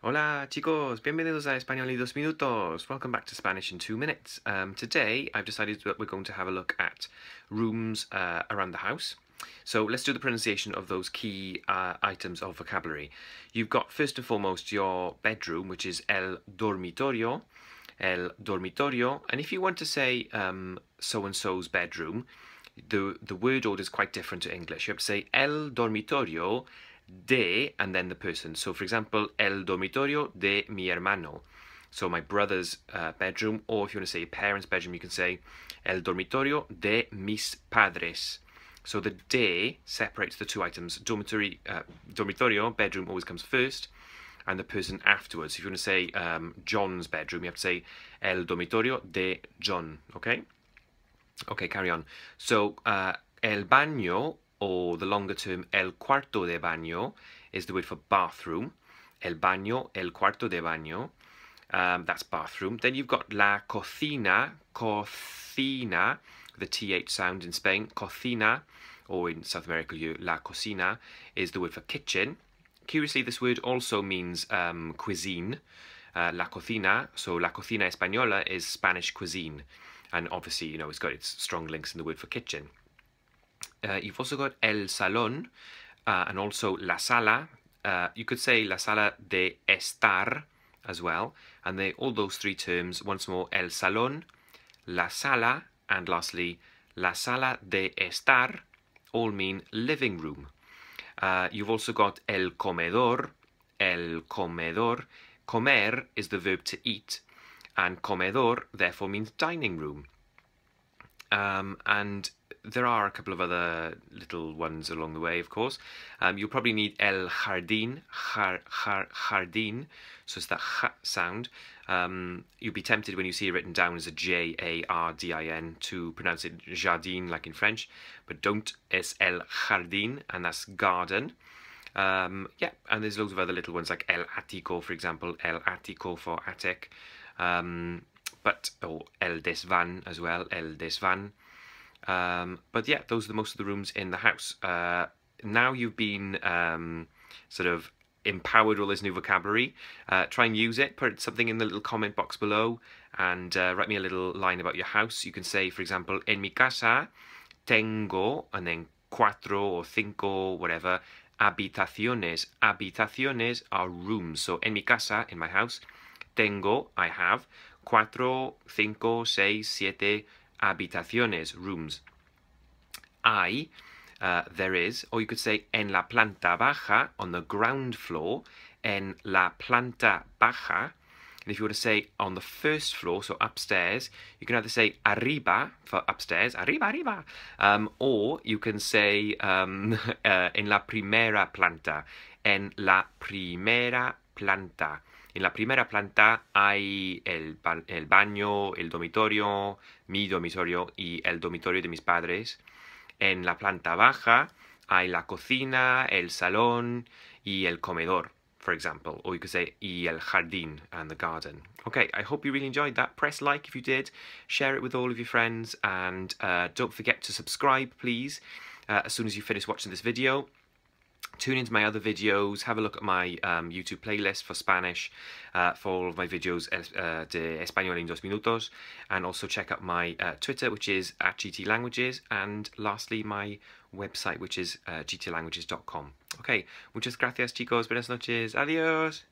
Hola chicos, bienvenidos a Espanol en dos minutos. Welcome back to Spanish in two minutes. Um, today I've decided that we're going to have a look at rooms uh, around the house. So let's do the pronunciation of those key uh, items of vocabulary. You've got first and foremost your bedroom, which is el dormitorio, el dormitorio. And if you want to say um, so-and-so's bedroom, the, the word order is quite different to English. You have to say el dormitorio de and then the person. So for example, el dormitorio de mi hermano. So my brother's uh, bedroom, or if you want to say parents' bedroom, you can say el dormitorio de mis padres. So the de separates the two items. Dormitory, uh, dormitorio, bedroom always comes first, and the person afterwards. If you want to say um, John's bedroom, you have to say el dormitorio de John, okay? Okay, carry on. So uh, el baño or the longer term el cuarto de baño is the word for bathroom. El baño, el cuarto de baño. Um, that's bathroom. Then you've got la cocina, cocina, the th sound in Spain, cocina, or in South America, you la cocina is the word for kitchen. Curiously, this word also means um, cuisine. Uh, la cocina, so la cocina española is Spanish cuisine, and obviously, you know, it's got its strong links in the word for kitchen. Uh, you've also got El Salón uh, and also La Sala. Uh, you could say La Sala de Estar as well. And they all those three terms, once more, El Salón, La Sala, and lastly, La Sala de Estar, all mean living room. Uh, you've also got El Comedor, El Comedor. Comer is the verb to eat, and comedor therefore means dining room. Um, and there are a couple of other little ones along the way, of course. Um, you'll probably need El Jardín, jar, jar, Jardín, so it's that ch sound. Um, you'll be tempted when you see it written down as a J-A-R-D-I-N to pronounce it Jardin, like in French, but don't, it's El Jardín, and that's garden. Um, yeah, and there's loads of other little ones like El Atico, for example, El Atico for attic, um, but, or oh, El Desvan as well, El Desvan. Um, but yeah, those are the most of the rooms in the house. Uh, now you've been um, sort of empowered with this new vocabulary. Uh, try and use it. Put something in the little comment box below and uh, write me a little line about your house. You can say, for example, en mi casa tengo, and then cuatro or cinco, whatever, habitaciones. Habitaciones are rooms. So en mi casa, in my house, tengo, I have, cuatro, cinco, seis, siete, habitaciones, rooms. Hay, uh, there is, or you could say en la planta baja, on the ground floor, en la planta baja. And if you were to say on the first floor, so upstairs, you can either say arriba for upstairs, arriba, arriba, um, or you can say um, uh, en la primera planta, en la primera planta. En la primera planta hay el, el baño, el dormitorio, mi dormitorio y el dormitorio de mis padres. En la planta baja hay la cocina, el salón y el comedor, for example, or you could say y el jardín and the garden. Okay, I hope you really enjoyed that. Press like if you did, share it with all of your friends, and uh, don't forget to subscribe, please, uh, as soon as you finish watching this video. tune into my other videos, have a look at my um, YouTube playlist for Spanish, uh, for all of my videos uh, de Español en dos minutos, and also check out my uh, Twitter, which is at GT Languages, and lastly my website, which is uh, gtlanguages.com. Okay, muchas gracias chicos, buenas noches, adios!